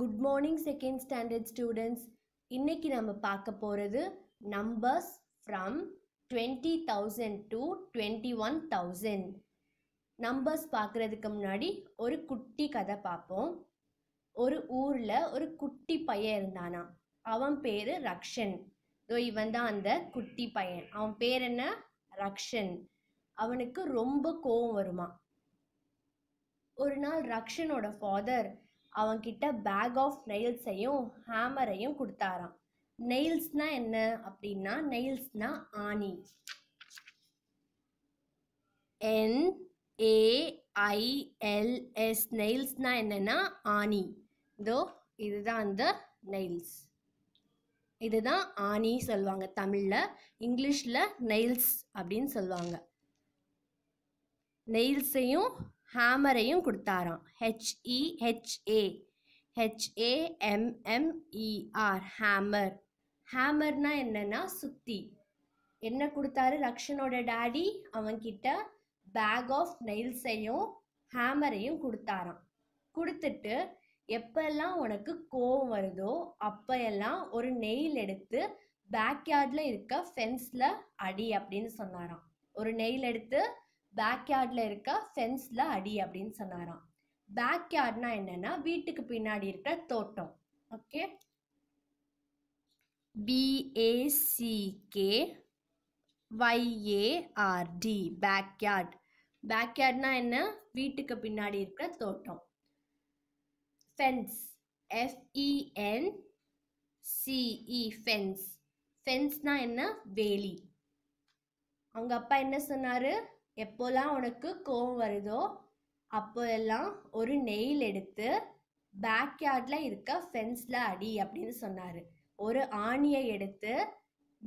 Good morning second standard students இன்னைக்கு நம்ம பார்க்க போகிறது numbers from twenty thousand to twenty one thousand numbers பார்க்குறதுக்கு முன்னாடி ஒரு குட்டி கதை பார்ப்போம் ஒரு ஊரில் ஒரு குட்டி பையன் இருந்தானா அவன் பேர் ரக்ஷன் ஸோ இவன் தான் அந்த குட்டி பையன் அவன் பேர் என்ன ரக்ஷன் அவனுக்கு ரொம்ப கோவம் வருமா ஒரு நாள் ரக்ஷனோட ஃபாதர் அவன்கிட்ட பேக் ஆஃப் நெயில்ஸையும் ஹேமரையும் கொடுத்தாராம் நெயில்ஸ்னா என்ன அப்படின்னா நெயில்ஸ்னா ஆணி என் ஏஐஎல்எஸ் நெயில்ஸ்னா என்னென்னா ஆணி இதோ இதுதான் அந்த நெயில்ஸ் இதுதான் ஆணி சொல்லுவாங்க தமிழில் இங்கிலீஷில் நெயில்ஸ் அப்படின்னு சொல்லுவாங்க நெயில்ஸையும் ஹேமரையும் கொடுத்தாராம் ஹெச்இஹெச்ஏ ஹெச்ஏஎம்எம்இஆர் ஹேமர் ஹேமர்னா என்னன்னா சுத்தி என்ன கொடுத்தாரு ரக்ஷனோட டேடி அவன்கிட்ட பேக் ஆஃப் நெயில்ஸையும் ஹேமரையும் கொடுத்தாராம் கொடுத்துட்டு எப்பெல்லாம் உனக்கு கோவம் வருதோ அப்போயெல்லாம் ஒரு நெயில் எடுத்து பேக்யார்டில் இருக்க ஃபென்ஸில் அடி அப்படின்னு சொன்னாராம் ஒரு நெயில் எடுத்து பேக்யார்டில் இருக்க ஃபென்ஸில் அடி அப்படின்னு சொன்னாராம் பேக்யார்ட்னா என்னென்னா வீட்டுக்கு பின்னாடி இருக்கிற தோட்டம் ஓகே பிஏசிகே ஒய்ஏஆர்டி பேக்யார்ட் பேக்யார்ட்னா என்ன வீட்டுக்கு பின்னாடி இருக்கிற தோட்டம் ஃபென்ஸ் எஃப்இஎன் சிஇ ஃபென்ஸ் ஃபென்ஸ்னால் என்ன வேலி அவங்க அப்பா என்ன சொன்னார் எப்போல்லாம் உனக்கு கோவம் வருதோ அப்போ எல்லாம் ஒரு நெயில் எடுத்து பேக்யார்டில் இருக்க ஃபென்ஸில் அடி அப்படின்னு சொன்னார் ஒரு ஆணியை எடுத்து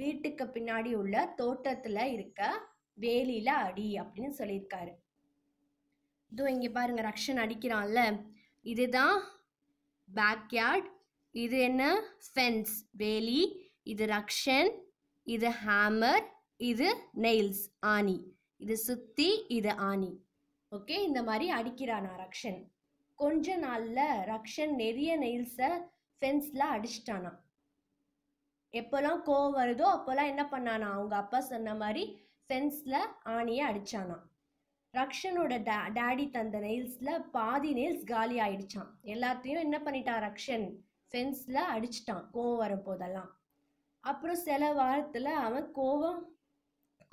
வீட்டுக்கு பின்னாடி உள்ள தோட்டத்தில் இருக்க வேலியில் அடி அப்படின்னு சொல்லியிருக்காரு இதோ இங்கே பாருங்கள் ரக்ஷன் அடிக்கிறான்ல இதுதான் பேக்யார்ட் இது என்ன ஃபென்ஸ் வேலி இது ரக்ஷன் இது ஹேமர் இது நெயில்ஸ் ஆணி இது சுத்தி இது ஆணி ஓகே இந்த மாதிரி அடிக்கிறானா ரக்ஷன் கொஞ்ச நாளில் ரக்ஷன் நிறைய நெயில்ஸை ஃபென்ஸில் அடிச்சிட்டானா எப்போல்லாம் கோவம் வருதோ அப்போல்லாம் என்ன பண்ணானா அவங்க அப்பா சொன்ன மாதிரி ஃபென்ஸில் ஆணியை அடித்தானா ரக்ஷனோட டே டேடி தந்த நெயில்ஸில் பாதி நெயில்ஸ் காலி ஆயிடுச்சான் எல்லாத்தையும் என்ன பண்ணிட்டான் ரக்ஷன் ஃபென்ஸில் அடிச்சிட்டான் கோவம் போதெல்லாம் அப்புறம் சில வாரத்தில் அவன் கோவம்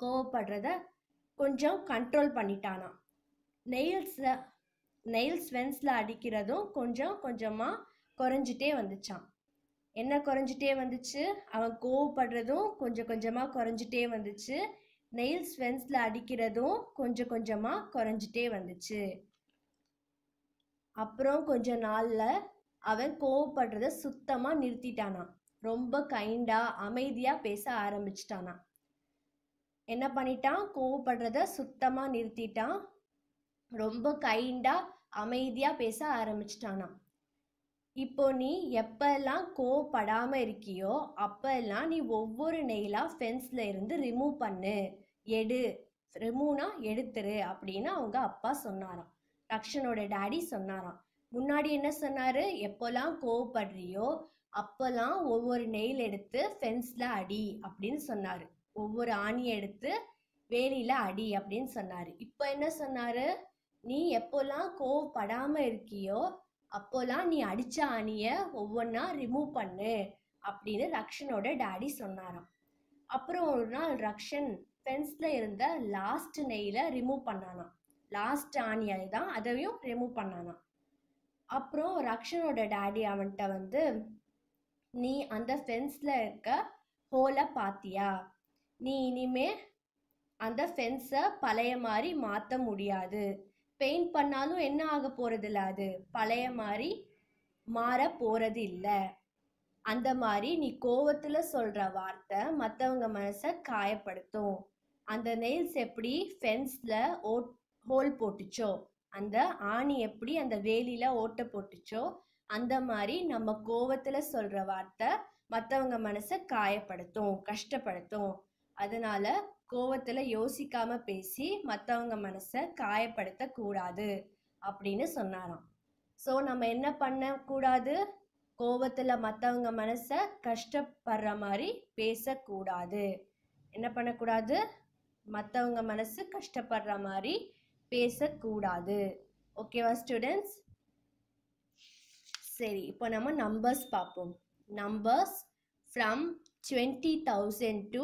கோவப்படுறத கொஞ்சம் கண்ட்ரோல் பண்ணிட்டானா நெயில்ஸை நெயில்ஸ் வென்ஸில் அடிக்கிறதும் கொஞ்சம் கொஞ்சமாக குறைஞ்சிட்டே வந்துச்சான் என்ன குறைஞ்சிட்டே வந்துச்சு அவன் கோவப்படுறதும் கொஞ்சம் கொஞ்சமாக குறைஞ்சிட்டே வந்துச்சு நெயில்ஸ் வென்ஸில் அடிக்கிறதும் கொஞ்சம் கொஞ்சமாக குறைஞ்சிட்டே வந்துச்சு அப்புறம் கொஞ்ச நாளில் அவன் கோவப்படுறத சுத்தமாக நிறுத்திட்டானான் ரொம்ப கைண்டாக அமைதியாக பேச ஆரம்பிச்சிட்டானான் என்ன பண்ணிட்டான் கோவப்படுறத சுத்தமாக நிறுத்திட்டான் ரொம்ப கைண்டாக அமைதியாக பேச ஆரம்பிச்சிட்டானான் இப்போ நீ எப்பெல்லாம் கோவப்படாமல் இருக்கியோ அப்பெல்லாம் நீ ஒவ்வொரு நெயிலா ஃபென்ஸில் இருந்து ரிமூவ் பண்ணு எடு ரிமூவ்னா எடுத்துரு அப்படின்னு அவங்க அப்பா சொன்னாராம் ரக்ஷனோட டேடி சொன்னாராம் முன்னாடி என்ன சொன்னார் எப்போல்லாம் கோவப்படுறியோ அப்போல்லாம் ஒவ்வொரு நெயில் எடுத்து ஃபென்ஸில் அடி அப்படின்னு சொன்னார் ஒவ்வொரு ஆணியை எடுத்து வேலியில் அடி அப்படின்னு சொன்னார் இப்போ என்ன சொன்னார் நீ எப்போல்லாம் கோவப்படாமல் இருக்கியோ அப்போல்லாம் நீ அடித்த ஆணியை ஒவ்வொன்றா ரிமூவ் பண்ணு அப்படின்னு ரக்ஷனோட டாடி சொன்னாராம் அப்புறம் ஒரு நாள் ரக்ஷன் ஃபென்ஸில் இருந்த லாஸ்ட் நெய்யில் ரிமூவ் பண்ணானாம் லாஸ்ட் ஆணியை தான் அதையும் ரிமூவ் பண்ணானாம் அப்புறம் ரக்ஷனோட டாடி அவன்கிட்ட வந்து நீ அந்த ஃபென்ஸில் இருக்க ஹோலை பார்த்தியா நீ இனிமே அந்த ஃபென்ஸை பழைய மாதிரி மாற்ற முடியாது பெயிண்ட் பண்ணாலும் என்ன ஆக போகிறதில்ல அது பழைய மாதிரி மாற போகிறது இல்லை அந்த மாதிரி நீ கோவத்தில் சொல்கிற வார்த்தை மற்றவங்க மனசை காயப்படுத்தும் அந்த நெயில்ஸ் எப்படி ஃபென்ஸில் ஓட் ஹோல் போட்டுச்சோ அந்த ஆணி எப்படி அந்த வேலியில் ஓட்டை போட்டுச்சோ அந்த மாதிரி நம்ம கோவத்தில் சொல்கிற வார்த்தை மற்றவங்க மனசை காயப்படுத்தும் கஷ்டப்படுத்தும் அதனால் கோவத்தில் யோசிக்காமல் பேசி மற்றவங்க காயப்படுத்த காயப்படுத்தக்கூடாது அப்படின்னு சொன்னாராம் ஸோ நம்ம என்ன பண்ணக்கூடாது கோவத்தில் மற்றவங்க மனச கஷ்டப்படுற மாதிரி பேசக்கூடாது என்ன பண்ணக்கூடாது மற்றவங்க மனசு கஷ்டப்படுற மாதிரி பேசக்கூடாது ஓகேவா ஸ்டூடெண்ட்ஸ் சரி இப்போ நம்ம நம்பர்ஸ் பார்ப்போம் numbers from twenty thousand to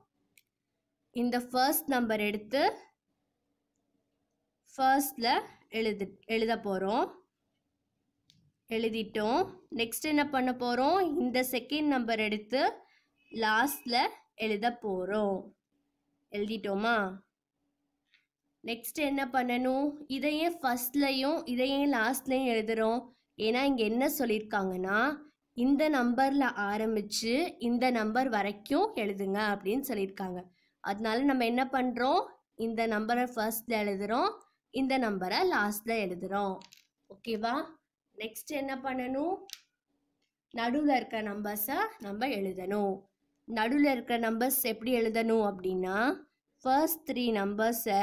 இந்த ஃபர்ஸ்ட் நம்பர் எடுத்து ஃபர்ஸ்டில் எழுது எழுத போகிறோம் எழுதிட்டோம் நெக்ஸ்ட் என்ன பண்ண போகிறோம் இந்த செகண்ட் நம்பர் எடுத்து லாஸ்டில் எழுத போகிறோம் எழுதிட்டோமா நெக்ஸ்ட் என்ன பண்ணணும் இதையே ஃபஸ்ட்லையும் இதையே லாஸ்ட்லையும் எழுதுகிறோம் ஏன்னா இங்கே என்ன சொல்லியிருக்காங்கன்னா இந்த நம்பரில் ஆரம்பித்து இந்த நம்பர் வரைக்கும் எழுதுங்க அப்படின்னு சொல்லியிருக்காங்க அதனால நம்ம என்ன பண்ணுறோம் இந்த நம்பரை ஃபர்ஸ்ட்ல எழுதுகிறோம் இந்த நம்பரை லாஸ்ட்ல எழுதுகிறோம் ஓகேவா நெக்ஸ்ட் என்ன பண்ணணும் நடுவில் இருக்க நம்பர்ஸை நம்ம எழுதணும் நடுவில் இருக்க நம்பர்ஸ் எப்படி எழுதணும் அப்படின்னா ஃபர்ஸ்ட் த்ரீ நம்பர்ஸை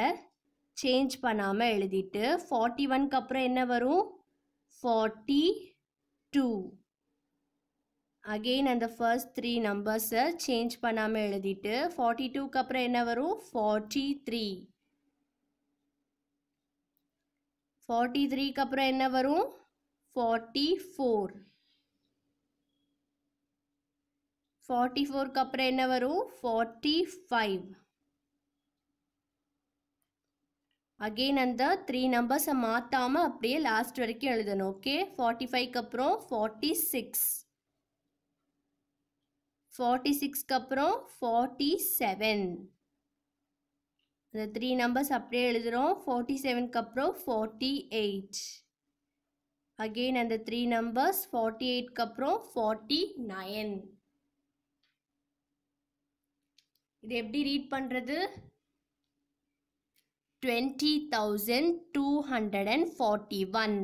சேஞ்ச் பண்ணாமல் எழுதிட்டு ஃபார்ட்டி ஒன்க்கு அப்புறம் என்ன வரும் ஃபார்ட்டி டூ அகெயின் அந்த ஃபர்ஸ்ட் த்ரீ நம்பர்ஸை சேஞ்ச் பண்ணாமல் எழுதிட்டு ஃபார்ட்டி டூக்கு அப்புறம் என்ன வரும் ஃபார்ட்டி த்ரீ ஃபார்ட்டி த்ரீக்கு அப்புறம் என்ன வரும் ஃபார்ட்டி ஃபோர் ஃபார்ட்டி ஃபோருக்கு அப்புறம் என்ன வரும் ஃபார்ட்டி ஃபைவ் அகெயின் அந்த த்ரீ நம்பர்ஸை மாற்றாமல் அப்படியே லாஸ்ட் வரைக்கும் எழுதணும் ஓகே ஃபார்ட்டி ஃபைவ்க்கு அப்புறம் ஃபார்ட்டி சிக்ஸ் ஃபார்ட்டி சிக்ஸ்க்கு அப்புறம் ஃபார்ட்டி செவன் இந்த த்ரீ நம்பர்ஸ் அப்படியே எழுதுகிறோம் ஃபார்ட்டி செவனுக்கு அப்புறம் ஃபார்ட்டி எயிட் அகெயின் அந்த த்ரீ நம்பர்ஸ் ஃபார்ட்டி எயிட்க்கு அப்புறம் ஃபார்ட்டி நைன் இது எப்படி ரீட் பண்ணுறது twenty thousand two hundred and forty one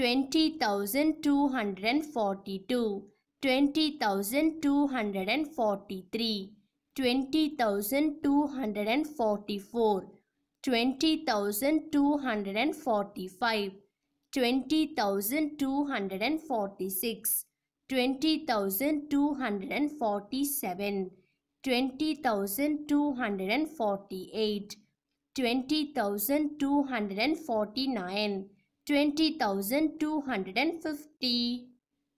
twenty thousand two hundred and forty two Twenty thousand two hundred and forty three, twenty thousand two hundred and forty four, twenty thousand two hundred and forty five, twenty thousand two hundred and forty six, twenty thousand two hundred and forty seven, twenty thousand two hundred and forty eight, twenty thousand two hundred and forty nine, twenty thousand two hundred and fifty.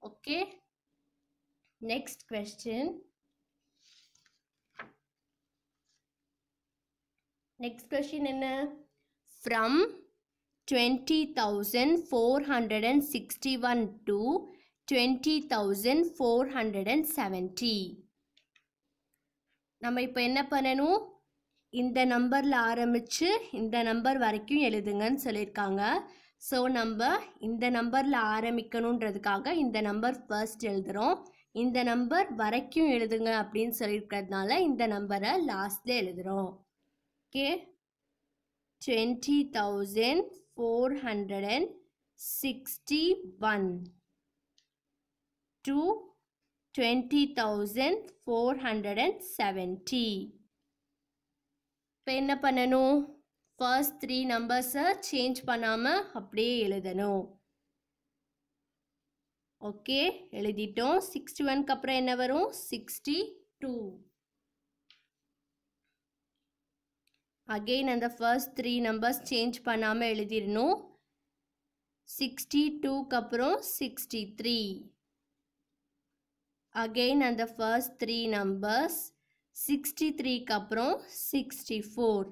20,244, 20,245, 20,246, 20,247, 20,248, 20,249, 20,250. Okay. Next question. Next question என்ன? From 20,461 to 20,470. நம்ம இப்போ என்ன பண்ணணும் இந்த நம்பரில் ஆரம்பித்து இந்த number வரைக்கும் எழுதுங்கன்னு சொல்லியிருக்காங்க ஸோ நம்ம இந்த நம்பரில் ஆரம்பிக்கணுன்றதுக்காக இந்த நம்பர் ஃபர்ஸ்ட் எழுதுகிறோம் இந்த நம்பர் வரைக்கும் எழுதுங்க அப்படின்னு சொல்லியிருக்கிறதுனால இந்த நம்பரை லாஸ்டில் எழுதுகிறோம் okay twenty thousand four hundred and sixty one two twenty thousand four hundred and seventy இப்போ என்ன பண்ணணும் ஃபர்ஸ்ட் த்ரீ நம்பர்ஸை சேஞ்ச் பண்ணாமல் அப்படியே எழுதணும் ஓகே எழுதிட்டோம் சிக்ஸ்டி ஒன்க்கு அப்புறம் என்ன வரும் சிக்ஸ்டி டூ அகெயின் அந்த ஃபர்ஸ்ட் த்ரீ நம்பர்ஸ் சேஞ்ச் பண்ணாமல் எழுதிடணும் சிக்ஸ்டி டூக்கு அப்புறம் சிக்ஸ்டி த்ரீ அகெயின் அந்த ஃபர்ஸ்ட் த்ரீ நம்பர்ஸ் சிக்ஸ்டி த்ரீக்கு அப்புறம் sixty four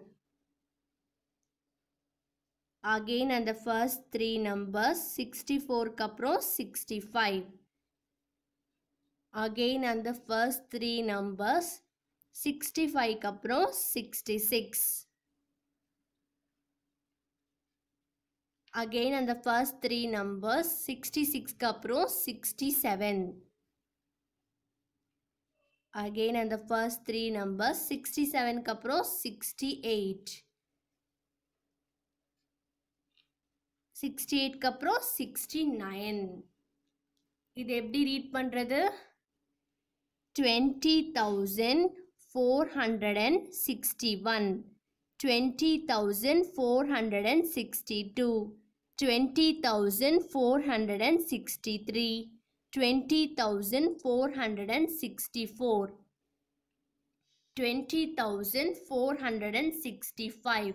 Again and the first three numbers 64 kapro 65. Again and the first three numbers 65 kapro 66. Again and the first three numbers 66 kapro 67 again and the first three numbers 67 kapro 68 sixty எயிட்க்கு அப்புறம் sixty nine இது எப்படி read பண்ணுறது twenty thousand four hundred and sixty one twenty thousand four hundred and sixty two twenty thousand four hundred and sixty three twenty thousand four hundred and sixty four twenty thousand four hundred and sixty five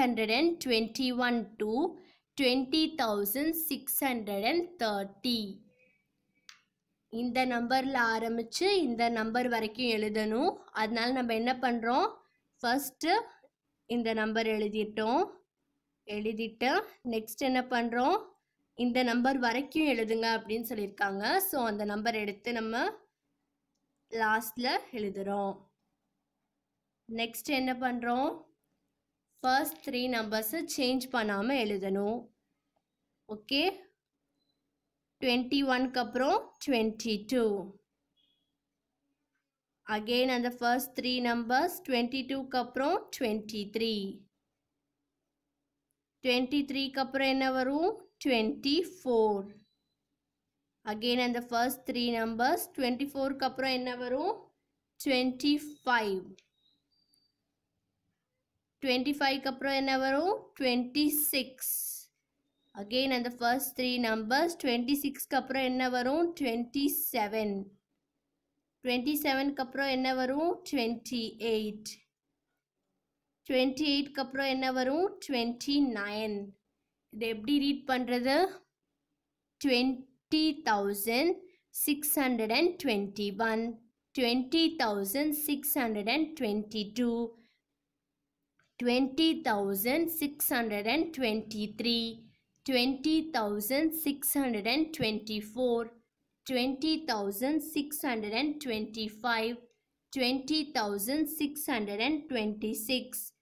hundred and thirty இந்த நம்பரில் ஆரம்பித்து இந்த number வரைக்கும் எழுதணும் அதனால் நம்ம என்ன பண்ணுறோம் ஃபஸ்ட்டு இந்த நம்பர் எழுதிட்டோம் எழுதிட்டு நெக்ஸ்ட் என்ன பண்ணுறோம் இந்த நம்பர் வரைக்கும் எழுதுங்க அப்படின்னு சொல்லியிருக்காங்க ஸோ அந்த நம்பர் எடுத்து நம்ம லாஸ்டில் எழுதுகிறோம் நெக்ஸ்ட் என்ன பண்ணுறோம் ஃபர்ஸ்ட் த்ரீ நம்பர்ஸை சேஞ்ச் பண்ணாமல் எழுதணும் ஓகே டுவெண்ட்டி ஒன்க்கு அப்புறம் டுவெண்ட்டி டூ அகெயின் அந்த ஃபர்ஸ்ட் த்ரீ நம்பர்ஸ் டுவெண்ட்டி டூக்கு அப்புறம் டுவெண்ட்டி த்ரீ டுவெண்ட்டி த்ரீக்கு அப்புறம் என்ன வரும் டுவெண்ட்டி ஃபோர் அகெயின் அந்த ஃபர்ஸ்ட் த்ரீ நம்பர்ஸ் டுவெண்ட்டி ஃபோருக்கு அப்புறம் என்ன வரும் டுவெண்ட்டி ஃபைவ் டுவெண்ட்டி ஃபைவ்க்கு அப்புறம் என்ன வரும் டுவெண்ட்டி சிக்ஸ் அகெயின் அந்த ஃபர்ஸ்ட் த்ரீ நம்பர்ஸ் டுவெண்ட்டி சிக்ஸ்க்கு அப்புறம் என்ன வரும் டுவெண்ட்டி செவன் டுவெண்ட்டி செவனுக்கு அப்புறம் என்ன வரும் டுவெண்ட்டி எயிட் டுவெண்ட்டி எயிட்க்கு அப்புறம் என்ன வரும் டுவெண்ட்டி நைன் இது எப்படி ரீட் பண்ணுறது twenty thousand six hundred and twenty one twenty thousand six hundred and twenty two 20,623, 20,624, 20,625, 20,626,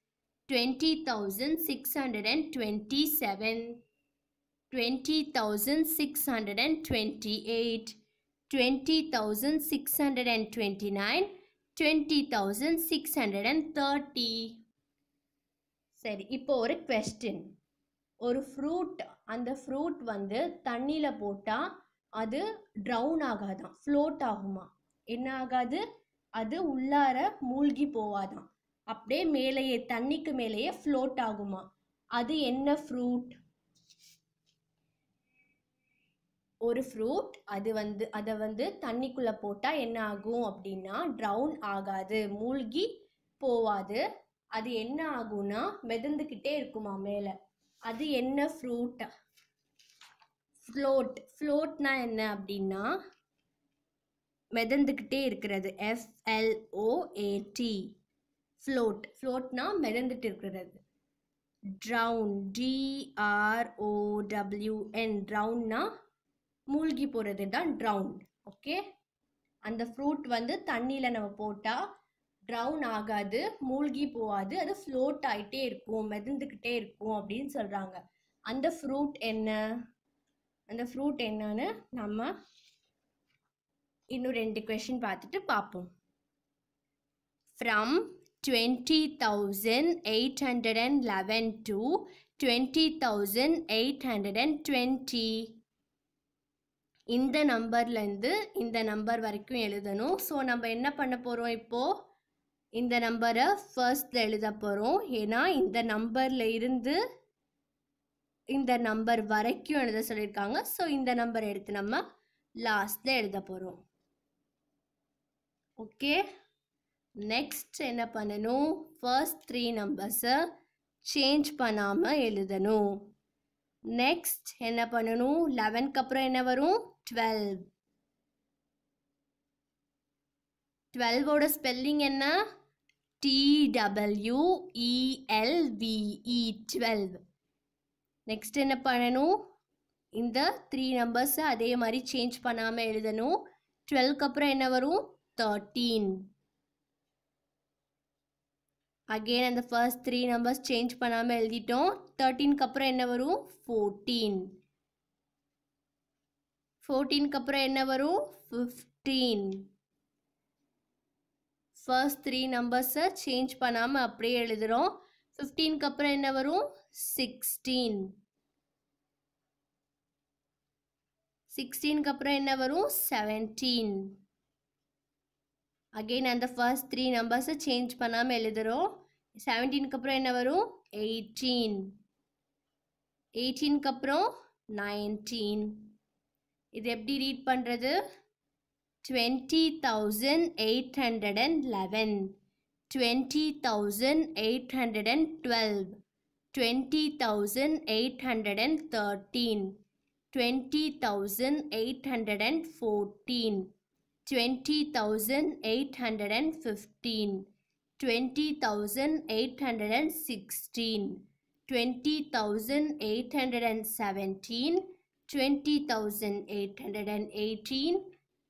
20,627, 20,628, 20,629, 20,630. சரி இப்போ ஒரு கொஸ்டின் ஒரு ஃப்ரூட் அந்த ஃப்ரூட் வந்து தண்ணியில் போட்டால் அது ட்ரவுன் ஆகாதான் ஃப்ளோட் ஆகுமா என்ன ஆகாது அது உள்ளார மூழ்கி போவாதான் அப்படியே மேலேயே தண்ணிக்கு மேலேயே ஃப்ளோட் ஆகுமா அது என்ன ஃப்ரூட் ஒரு ஃப்ரூட் அது வந்து அதை வந்து தண்ணிக்குள்ளே போட்டால் என்ன ஆகும் அப்படின்னா ட்ரவுன் ஆகாது மூழ்கி போவாது அது என்ன ஆகும்னா மிதந்துக்கிட்டே இருக்குமா மேலே அது என்ன ஃப்ரூட் ஃப்ளோட் ஃப்ளோட்னா என்ன அப்படின்னா மிதந்துக்கிட்டே இருக்கிறது எஃப்எல்ஓஏடி ஃப்ளோட் ஃப்ளோட்னா மிதந்துட்டு இருக்கிறது ட்ரவுன் டிஆர்ஓடபிள்யூஎன் ட்ரவுன்னா மூழ்கி போகிறது தான் ட்ரவுன் ஓகே அந்த ஃப்ரூட் வந்து தண்ணியில் நம்ம போட்டால் ட்ரவுன் ஆகாது மூழ்கி போகாது அது ஃப்ளோட் ஆகிட்டே இருக்கும் மிதந்துக்கிட்டே இருக்கும் அப்படின்னு சொல்கிறாங்க அந்த ஃப்ரூட் என்ன அந்த ஃப்ரூட் என்னன்னு நம்ம இன்னும் ரெண்டு கொஷின் பார்த்துட்டு பார்ப்போம் from twenty thousand eight hundred and eleven to twenty thousand eight hundred and twenty இந்த நம்பர்லேருந்து இந்த நம்பர் வரைக்கும் எழுதணும் ஸோ நம்ம என்ன பண்ண போகிறோம் இப்போது இந்த நம்பரை ஃபர்ஸ்ட்ல எழுத போகிறோம் ஏன்னா இந்த நம்பரில் இருந்து இந்த நம்பர் வரைக்கும் எழுத சொல்லியிருக்காங்க ஸோ இந்த நம்பர் எடுத்து நம்ம லாஸ்ட்ல எழுத போகிறோம் ஓகே நெக்ஸ்ட் என்ன பண்ணணும் ஃபர்ஸ்ட் த்ரீ நம்பர்ஸை சேஞ்ச் பண்ணாமல் எழுதணும் நெக்ஸ்ட் என்ன பண்ணணும் லெவன்க்கு அப்புறம் என்ன வரும் டுவெல் டுவெல்வோட ஸ்பெல்லிங் என்ன டிடபிள்யூஇஎல்விஇ டுவெல் நெக்ஸ்ட் என்ன பண்ணணும் இந்த த்ரீ நம்பர்ஸை அதே மாதிரி சேஞ்ச் பண்ணாமல் எழுதணும் டுவெல்க்கு அப்புறம் என்ன வரும் தேர்ட்டீன் அகெயின் அந்த ஃபர்ஸ்ட் த்ரீ நம்பர்ஸ் சேஞ்ச் பண்ணாமல் எழுதிட்டோம் தேர்ட்டீனுக்கு அப்புறம் என்ன வரும் ஃபோர்டீன் ஃபோர்டீனுக்கு அப்புறம் என்ன வரும் ஃபிஃப்டீன் ஃபர்ஸ்ட் த்ரீ நம்பர்ஸை சேஞ்ச் பண்ணாமல் அப்படியே எழுதுகிறோம் ஃபிஃப்டீனுக்கு அப்புறம் என்ன வரும் சிக்ஸ்டீன் சிக்ஸ்டீனுக்கு அப்புறம் என்ன வரும் செவன்டீன் அகெயின் அந்த ஃபர்ஸ்ட் த்ரீ நம்பர்ஸை சேஞ்ச் பண்ணாமல் எழுதுகிறோம் செவன்டீனுக்கு அப்புறம் என்ன வரும் எயிட்டீன் எயிட்டீனுக்கு அப்புறம் நைன்டீன் இது எப்படி ரீட் பண்ணுறது 20,811 20,812 20,813 20,814 20,815 20,816 20,817 20,818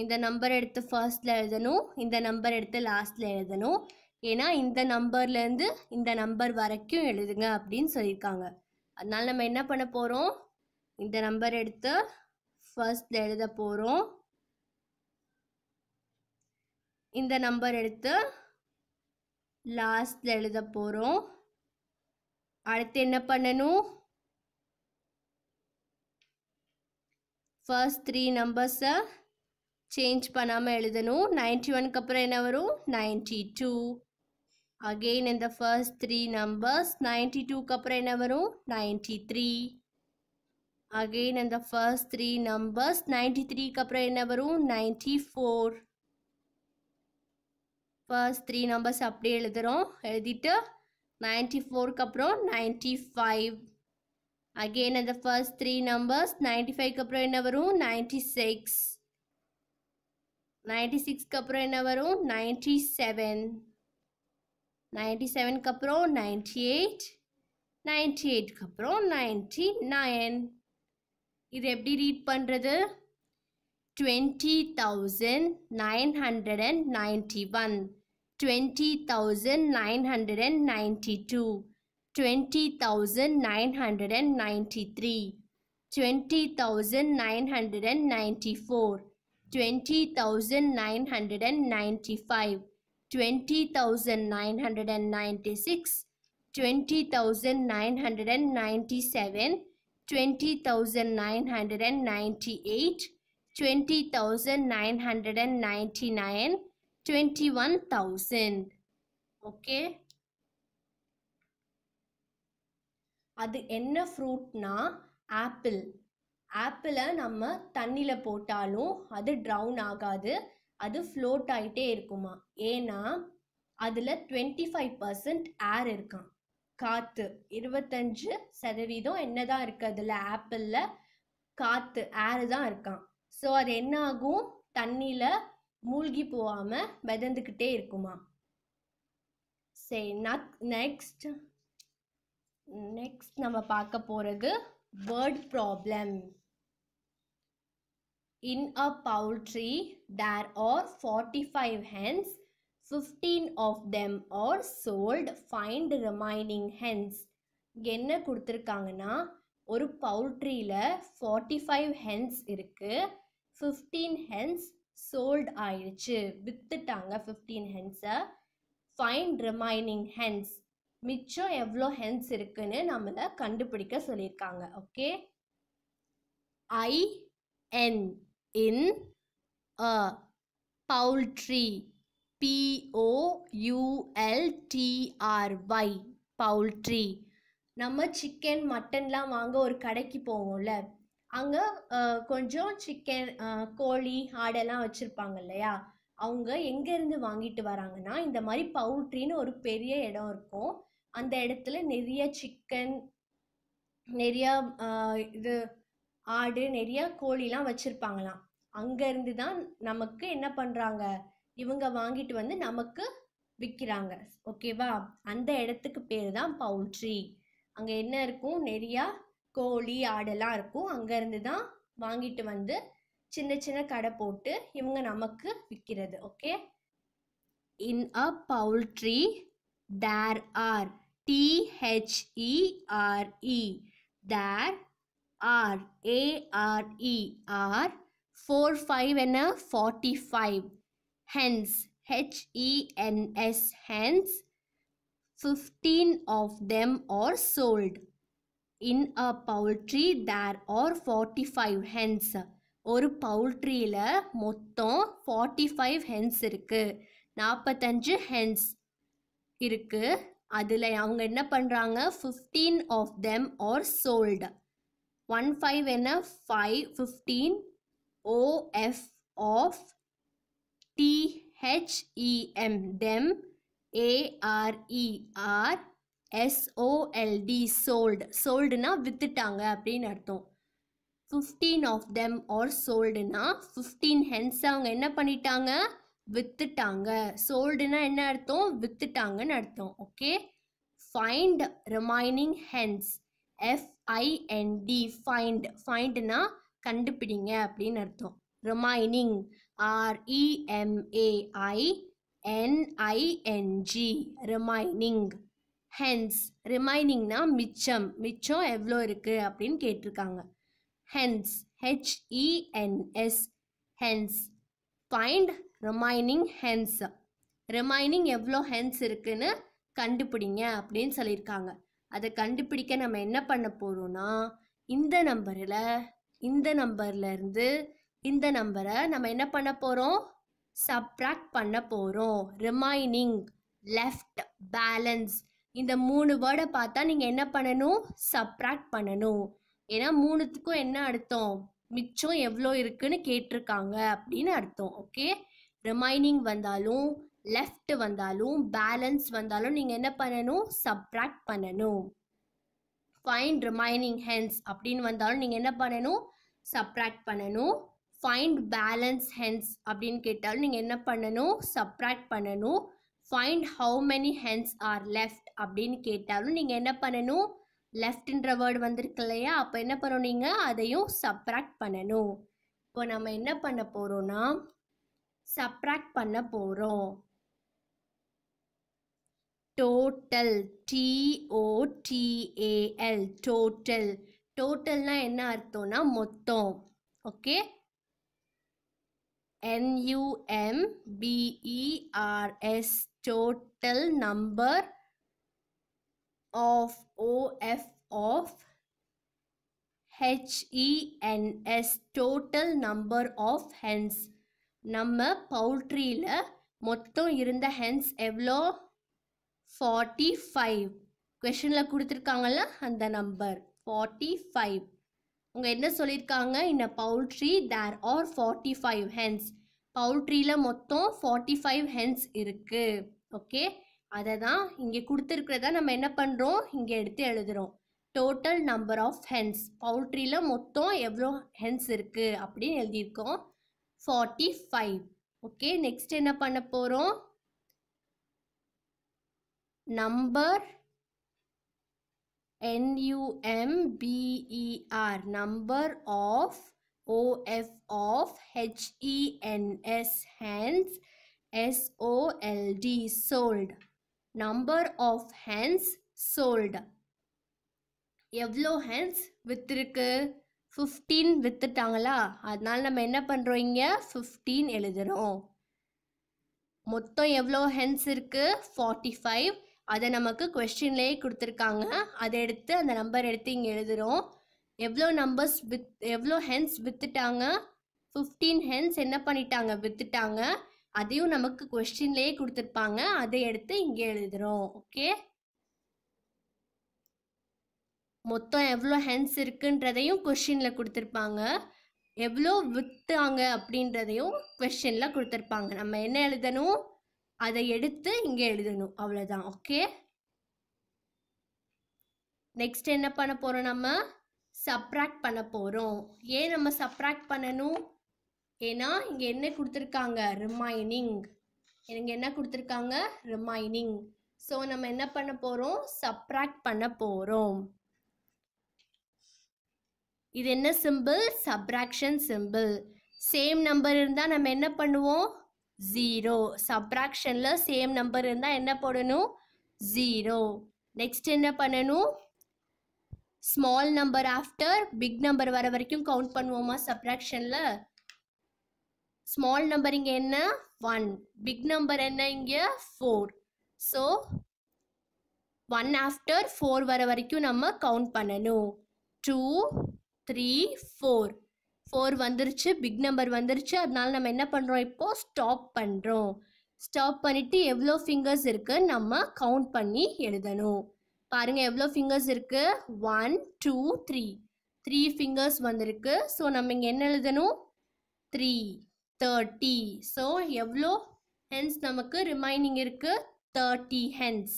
இந்த நம்பர் எடுத்து ஃபர்ஸ்டில் எழுதணும் இந்த நம்பர் எடுத்து லாஸ்ட்டில் எழுதணும் ஏன்னா இந்த நம்பர்லேருந்து இந்த நம்பர் வரைக்கும் எழுதுங்க அப்படின்னு சொல்லியிருக்காங்க அதனால் நம்ம என்ன பண்ண போகிறோம் இந்த நம்பர் எடுத்து ஃபர்ஸ்டில் எழுத போகிறோம் இந்த நம்பர் எடுத்து லாஸ்டில் எழுத போகிறோம் அடுத்து என்ன பண்ணணும் ஃபர்ஸ்ட் த்ரீ நம்பர்ஸை சேஞ்ச் பண்ணாமல் எழுதணும் நைன்டி ஒனுக்கு அப்புறம் என்ன வரும் நைன்டி டூ அகெயின் இந்த ஃபர்ஸ்ட் த்ரீ நம்பர்ஸ் நைன்டி டூக்கு அப்புறம் என்ன வரும் நைன்டி த்ரீ அகெயின் இந்த ஃபர்ஸ்ட் த்ரீ நம்பர்ஸ் நைன்டி த்ரீக்கு அப்புறம் என்ன வரும் ninety four first three numbers அப்படியே எழுதுகிறோம் எழுதிட்டு நைன்டி ஃபோருக்கு அப்புறம் நைன்டி ஃபைவ் அகெயின் அந்த ஃபர்ஸ்ட் த்ரீ நம்பர்ஸ் நைன்டி ஃபைவ்க்கு அப்புறம் என்ன வரும் நைன்டி சிக்ஸ் नयटी सिक्स के नयटी सेवन नयटी सेवन के एट नयटी एट के नयटी नयन इतनी रीड पड़े twenty thousand nine hundred and ninety one twenty thousand nine hundred and ninety two twenty thousand nine hundred and ninety three twenty thousand nine hundred and ninety four Twenty thousand nine hundred and ninety five, twenty thousand nine hundred and ninety six, twenty thousand nine hundred and ninety seven, twenty thousand nine hundred and ninety eight, twenty thousand nine hundred and ninety nine, twenty one thousand. 20,996, 20,997, 20,998, 20,999, 21,000. Okay. அது என்ன fruit நா? apple. ஆப்பிளை நம்ம தண்ணியில் போட்டாலும் அது drown ஆகாது அது ஃப்ளோட் ஆகிட்டே இருக்குமா ஏன்னா அதில் டுவெண்ட்டி ஃபைவ் பர்சன்ட் ஏர் இருக்கான் காற்று இருபத்தஞ்சு சதவீதம் என்ன தான் இருக்குது அதில் ஆப்பிளில் காற்று ஏர் தான் இருக்கான் ஸோ அது என்ன ஆகும் தண்ணியில் மூழ்கி போகாமல் மிதந்துக்கிட்டே இருக்குமா சரி நெக்ஸ்ட் நெக்ஸ்ட் நம்ம பார்க்க போகிறது word problem. In a poultry, there are 45 hens. 15 of them are sold. Find remaining hens. என்ன கொடுத்துருக்காங்கன்னா ஒரு பவுல்ட்ரியில் ஃபார்ட்டி ஃபைவ் ஹென்ஸ் இருக்குது ஃபிஃப்டீன் ஹென்ஸ் சோல்ட் ஆயிடுச்சு விற்றுட்டாங்க ஃபிஃப்டீன் ஹென்ஸை ஃபைன் ரிமைனிங் ஹென்ஸ் மிச்சம் எவ்வளோ ஹென்ஸ் இருக்குன்னு நம்மளை கண்டுபிடிக்க சொல்லியிருக்காங்க okay I N in a poultry பிஓயூஎல்டிஆர்ஒய் poultry நம்ம சிக்கன் மட்டன்லாம் வாங்க ஒரு கடைக்கு போவோம்ல அங்கே கொஞ்சம் சிக்கன் கோழி ஆடெல்லாம் வச்சுருப்பாங்க இல்லையா அவங்க எங்கேருந்து வாங்கிட்டு வராங்கன்னா இந்த மாதிரி பவுல்ட்ரின்னு ஒரு பெரிய இடம் இருக்கும் அந்த இடத்துல நிறைய சிக்கன் நிறையா இது ஆடு நிறைய கோழிலாம் வச்சுருப்பாங்களாம் அங்கேருந்து தான் நமக்கு என்ன பண்ணுறாங்க இவங்க வாங்கிட்டு வந்து நமக்கு விற்கிறாங்க ஓகேவா அந்த இடத்துக்கு பேர் தான் பவுல்ட்ரி அங்கே என்ன இருக்கும் நிறையா கோழி ஆடெல்லாம் இருக்கும் அங்கேருந்து தான் வாங்கிட்டு வந்து சின்ன சின்ன கடை போட்டு இவங்க நமக்கு விற்கிறது okay in a poultry there are T H E R E there are A R E are four five என forty five hens H E N S hens fifteen of them are sold in a poultry there are 45 hens ஒரு பவுல்ட்ரியில் மொத்தம் ஃபார்ட்டி ஃபைவ் ஹென்ஸ் இருக்குது நாற்பத்தஞ்சு hence இருக்குது அதில் அவங்க என்ன பண்ணுறாங்க fifteen of them are sold one five என்ன five fifteen O F of T H E M them A R E R S O L D sold சோல்டுனா வித்துட்டாங்க அப்படின்னு அர்த்தம் ஃபிஃப்டீன் ஆஃப் தெம் ஆர் சோல்டுனா ஃபிஃப்டீன் ஹென்ஸ் அவங்க என்ன பண்ணிட்டாங்க வித்துட்டாங்க சோல்டுனா என்ன அர்த்தம் வித்துட்டாங்கன்னு அர்த்தம் okay find remaining hens F I N D find ஃபைண்ட்னா கண்டுபிடிங்க அப்படின்னு அர்த்தம் remaining R E M A I N I N G remaining hens ரிமைனிங்னா மிச்சம் மிச்சம் எவ்வளோ இருக்குது அப்படின்னு கேட்டிருக்காங்க hens H E N S hens n remaining hens remaining எவ்வளோ ஹென்ஸ் இருக்குன்னு கண்டுபிடிங்க அப்படின்னு சொல்லியிருக்காங்க அதை கண்டுபிடிக்க நம்ம என்ன பண்ண போகிறோம்னா இந்த நம்பரில் இந்த நம்பர்லேருந்து இந்த நம்பரை நம்ம என்ன பண்ண போகிறோம் சப்ராக்ட் பண்ண போகிறோம் ரிமைனிங் லெஃப்ட் பேலன்ஸ் இந்த மூணு வேர்டை பார்த்தா நீங்கள் என்ன பண்ணணும் சப்ராக்ட் பண்ணணும் ஏன்னா மூணுத்துக்கும் என்ன அர்த்தம் மிச்சம் எவ்வளோ இருக்குன்னு கேட்டிருக்காங்க அப்படின்னு அர்த்தம் ஓகே ரிமைனிங் வந்தாலும் லெஃப்ட் வந்தாலும் பேலன்ஸ் வந்தாலும் நீங்கள் என்ன பண்ணணும் சப்ராக்ட் பண்ணணும் ஃபைண்ட் ரிமைனிங் ஹென்ஸ் அப்படின்னு வந்தாலும் நீங்கள் என்ன பண்ணணும் சப்ராக்ட் பண்ணணும் ஃபைண்ட் பேலன்ஸ் ஹென்ஸ் அப்படின்னு கேட்டாலும் நீங்கள் என்ன பண்ணணும் சப்ராக்ட் பண்ணணும் find how many hens are left அப்படின்னு கேட்டாலும் நீங்கள் என்ன பண்ணணும் லெஃப்ட்ன்ற வேர்டு வந்திருக்கு இல்லையா அப்போ என்ன பண்ணணும் நீங்கள் அதையும் சப்ராக்ட் பண்ணணும் இப்போ நம்ம என்ன பண்ண போகிறோம்னா சப்ராக்ட் பண்ண போகிறோம் டோட்டல் டிஓடிஏஎல் டோட்டல் டோட்டல்னால் என்ன அர்த்தம்னா மொத்தம் okay என்யூஎம்பிஇஆர்எஸ் total number of OF e, of ஹெச்இஎன்எஸ் total number of hence நம்ம பவுல்ட்ரியில் மொத்தம் இருந்த ஹென்ஸ் எவ்வளோ ஃபார்ட்டி ஃபைவ் கொஷனில் கொடுத்துருக்காங்கல்ல அந்த நம்பர் ஃபார்ட்டி ஃபைவ் அவங்க என்ன சொல்லியிருக்காங்க இந்த poultry there are forty five hens பவுல்ட்ரியில் மொத்தம் ஃபார்ட்டி ஃபைவ் ஹென்ஸ் இருக்குது ஓகே அதை தான் இங்கே கொடுத்துருக்கிறத நம்ம என்ன பண்ணுறோம் இங்கே எடுத்து எழுதுகிறோம் டோட்டல் நம்பர் ஆஃப் ஹென்ஸ் பவுல்ட்ரியில் மொத்தம் எவ்வளோ ஹென்ஸ் இருக்குது அப்படின்னு எழுதியிருக்கோம் ஃபார்ட்டி ஃபைவ் ஓகே நெக்ஸ்ட் என்ன பண்ண போகிறோம் number N U M B E R number of O F of H E N S hens S O L D O number of hens sold எவ்வளோ ஹேண்ட்ஸ் விற்றுருக்கு ஃபிஃப்டீன் விற்றுட்டாங்களா அதனால நம்ம என்ன பண்ணுறோம் இங்கே ஃபிஃப்டீன் எழுதுகிறோம் மொத்தம் எவ்வளோ ஹென்ஸ் இருக்குது ஃபார்ட்டி ஃபைவ் அதை நமக்கு கொஸ்டின்லேயே கொடுத்துருக்காங்க அதை எடுத்து அந்த நம்பர் எடுத்து இங்கே எழுதுகிறோம் எவ்வளோ நம்பர்ஸ் வித் எவ்வளோ ஹென்ஸ் விற்றுட்டாங்க ஃபிஃப்டீன் ஹென்ஸ் என்ன பண்ணிட்டாங்க விற்றுட்டாங்க அதையும் நமக்கு கொஸ்டின்லயே கொடுத்துருப்பாங்க அதை எடுத்து இங்கே எழுதுகிறோம் ஓகே மொத்தம் எவ்வளோ ஹென்ஸ் இருக்குன்றதையும் கொஷினில் கொடுத்துருப்பாங்க எவ்வளோ வித்தாங்க அப்படின்றதையும் கொஷினில் கொடுத்துருப்பாங்க நம்ம என்ன எழுதணும் அதை எடுத்து இங்கே எழுதணும் அவ்வளோதான் ஓகே நெக்ஸ்ட் என்ன பண்ண போகிறோம் நம்ம சப்ராக்ட் பண்ண போகிறோம் ஏன் நம்ம சப்ராக்ட் பண்ணணும் ஏன்னா இங்கே என்ன கொடுத்துருக்காங்க ரிமைனிங் எனக்கு என்ன கொடுத்துருக்காங்க ரிமைனிங் ஸோ நம்ம என்ன பண்ண போகிறோம் சப்ராக்ட் பண்ண போகிறோம் இது என்ன simple subtraction simple same number இருந்தால் நம்ம என்ன பண்ணுவோம் ஜீரோ சப்ராக்ஷனில் சேம் நம்பர் இருந்தால் என்ன போடணும் ஜீரோ நெக்ஸ்ட் என்ன பண்ணணும் small number after big number வர வரைக்கும் கவுண்ட் பண்ணுவோமா சப்ராக்ஷனில் ஸ்மால் நம்பர் இங்கே என்ன ஒன் பிக் நம்பர் என்ன இங்கே four so one after four வர வரைக்கும் நம்ம கவுண்ட் பண்ணணும் டூ த்ரீ ஃபோர் ஃபோர் வந்துருச்சு பிக் நம்பர் வந்துருச்சு அதனால நம்ம என்ன பண்ணுறோம் இப்போது ஸ்டாப் பண்ணுறோம் ஸ்டாப் பண்ணிவிட்டு எவ்வளோ ஃபிங்கர்ஸ் இருக்குது நம்ம கவுண்ட் பண்ணி எழுதணும் பாருங்கள் எவ்வளோ ஃபிங்கர்ஸ் இருக்குது one two three three fingers வந்திருக்கு ஸோ நம்ம இங்கே என்ன எழுதணும் த்ரீ தேர்ட்டி ஸோ எவ்வளோ ஹென்ஸ் நமக்கு ரிமைனிங் இருக்கு thirty hence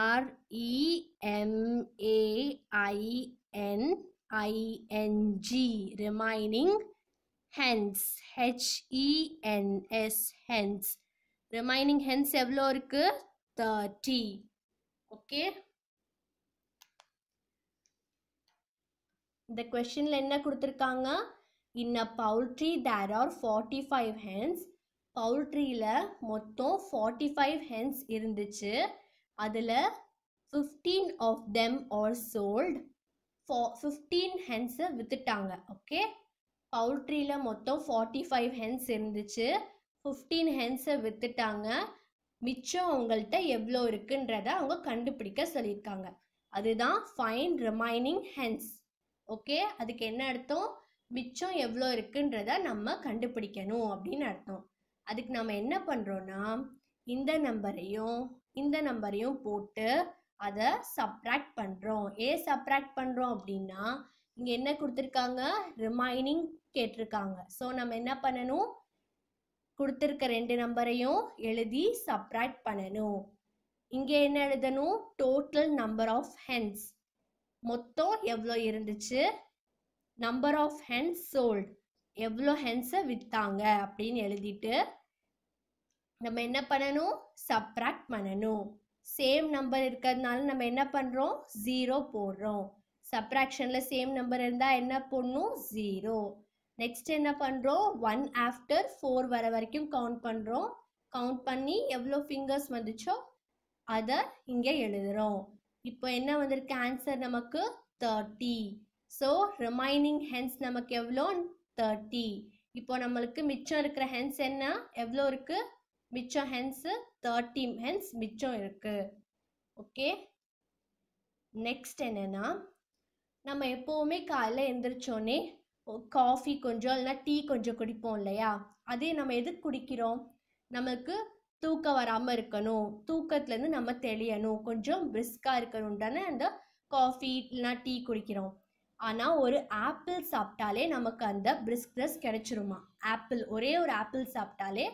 ஆர்இஎம்ஏஐஎன்ஐஎன்ஜி remaining hence H E N S hence remaining hence எவ்வளோ இருக்கு தேர்ட்டி ஓகே இந்த கொஷனில் என்ன கொடுத்துருக்காங்க இன் a poultry there are forty five hens பவுல்ட்ரியில் மொத்தம் ஃபார்ட்டி ஃபைவ் ஹென்ஸ் இருந்துச்சு அதில் fifteen of them are sold ஃபா ஃபிஃப்டீன் ஹென்ஸை விற்றுட்டாங்க ஓகே பவுல்ட்ரியில் மொத்தம் ஃபார்ட்டி ஃபைவ் ஹென்ஸ் இருந்துச்சு ஃபிஃப்டீன் ஹென்ஸை விற்றுட்டாங்க மிச்சம் அவங்கள்ட்ட எவ்வளோ இருக்குன்றத அவங்க கண்டுபிடிக்க சொல்லியிருக்காங்க அதுதான் ஃபைன் ரிமைனிங் ஹென்ஸ் ஓகே அதுக்கு என்ன அர்த்தம் மிச்சம் எவ்வளோ இருக்குன்றத நம்ம கண்டுபிடிக்கணும் அப்படின்னு அர்த்தம் அதுக்கு நம்ம என்ன பண்ணுறோன்னா இந்த நம்பரையும் இந்த நம்பரையும் போட்டு அதை சப்ராக்ட் பண்ணுறோம் ஏ சப்ராக்ட் பண்ணுறோம் அப்படின்னா இங்கே என்ன கொடுத்துருக்காங்க ரிமைனிங் கேட்டிருக்காங்க ஸோ நம்ம என்ன பண்ணணும் கொடுத்துருக்க ரெண்டு நம்பரையும் எழுதி சப்ராக்ட் பண்ணணும் இங்கே என்ன எழுதணும் டோட்டல் நம்பர் ஆஃப் ஹென்ஸ் மொத்தம் எவ்வளோ இருந்துச்சு நம்பர் ஆஃப் ஹென்ஸ் சோல்டு எவ்வளோ ஹென்ஸை விற்றாங்க அப்படின்னு எழுதிட்டு நம்ம என்ன பண்ணணும் சப்ராக்ட் பண்ணணும் சேம் நம்பர் இருக்கிறதுனால நம்ம என்ன பண்ணுறோம் ஜீரோ போடுறோம் சப்ராக்ஷனில் சேம் நம்பர் இருந்தால் என்ன பண்ணும் ஜீரோ நெக்ஸ்ட் என்ன பண்ணுறோம் ஒன் ஆஃப்டர் ஃபோர் வர வரைக்கும் கவுண்ட் பண்ணுறோம் கவுண்ட் பண்ணி எவ்வளோ ஃபிங்கர்ஸ் வந்துச்சோ அதை இங்கே எழுதுகிறோம் இப்போ என்ன வந்திருக்கு ஆன்சர் நமக்கு தேர்ட்டி ஸோ ரிமைனிங் ஹென்ஸ் நமக்கு எவ்வளோ தேர்ட்டி இப்போ நம்மளுக்கு மிச்சம் இருக்கிற ஹென்ஸ் என்ன எவ்வளோ இருக்குது மிச்சம் ஹென்ஸு தேர்ட்டி ஹென்ஸ் மிச்சம் இருக்குது ஓகே நெக்ஸ்ட் என்னென்னா நம்ம எப்போவுமே காலையில் எந்திரிச்சோன்னே காஃபி கொஞ்சம் இல்லைனா டீ கொஞ்சம் குடிப்போம் இல்லையா அதே நம்ம எதுக்கு குடிக்கிறோம் நமக்கு தூக்கம் வராமல் இருக்கணும் தூக்கத்துலேருந்து நம்ம தெளியணும் கொஞ்சம் பிரிஸ்காக இருக்கணும் அந்த காஃபி இல்லைனா டீ குடிக்கிறோம் ஆனால் ஒரு ஆப்பிள் சாப்பிட்டாலே நமக்கு அந்த பிரிஸ்க்னஸ் கிடைச்சிருமா ஆப்பிள் ஒரே ஒரு ஆப்பிள் சாப்பிட்டாலே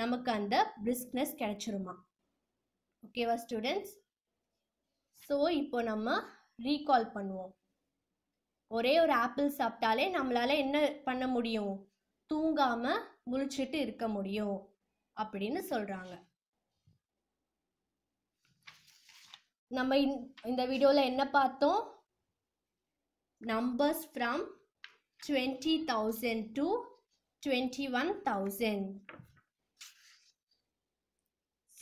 நமக்கு அந்த பிரிஸ்க்னஸ் கிடைச்சிருமா ஓகேவா ஸ்டூடெண்ட்ஸ் ஸோ இப்போ நம்ம ரீகால் பண்ணுவோம் ஒரே ஒரு ஆப்பிள் சாப்பிட்டாலே நம்மளால் என்ன பண்ண முடியும் தூங்காமல் முழிச்சிட்டு இருக்க முடியும் அப்படின்னு சொல்கிறாங்க நம்ம இந்த வீடியோவில் என்ன பார்த்தோம் numbers from 20,000 to 21,000.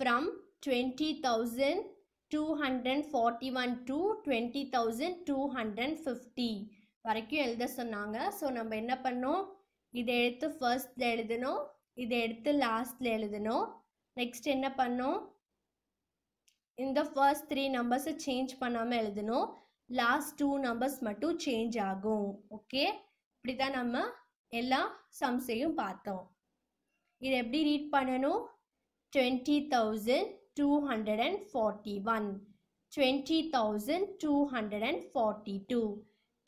From 20,241 to 20,250 வரைக்கும் எழுத சொன்னாங்க ஸோ நம்ம என்ன பண்ணோம் இதை எடுத்து ஃபர்ஸ்டில் எழுதணும் இதை எடுத்து லாஸ்டில் எழுதணும் நெக்ஸ்ட் என்ன பண்ணோம் இந்த ஃபர்ஸ்ட் த்ரீ நம்பர்ஸை சேஞ்ச் பண்ணாமல் எழுதணும் லாஸ்ட் டூ நம்பர்ஸ் மட்டும் சேஞ்ச் ஆகும் ஓகே இப்படி தான் நம்ம எல்லா சம்ஸையும் பார்த்தோம் இது எப்படி ரீட் பண்ணணும் twenty thousand two hundred and forty one twenty thousand two hundred and forty two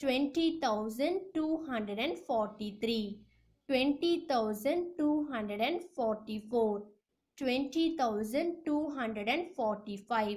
twenty thousand two hundred and forty three twenty thousand two hundred and forty four twenty thousand two hundred and forty five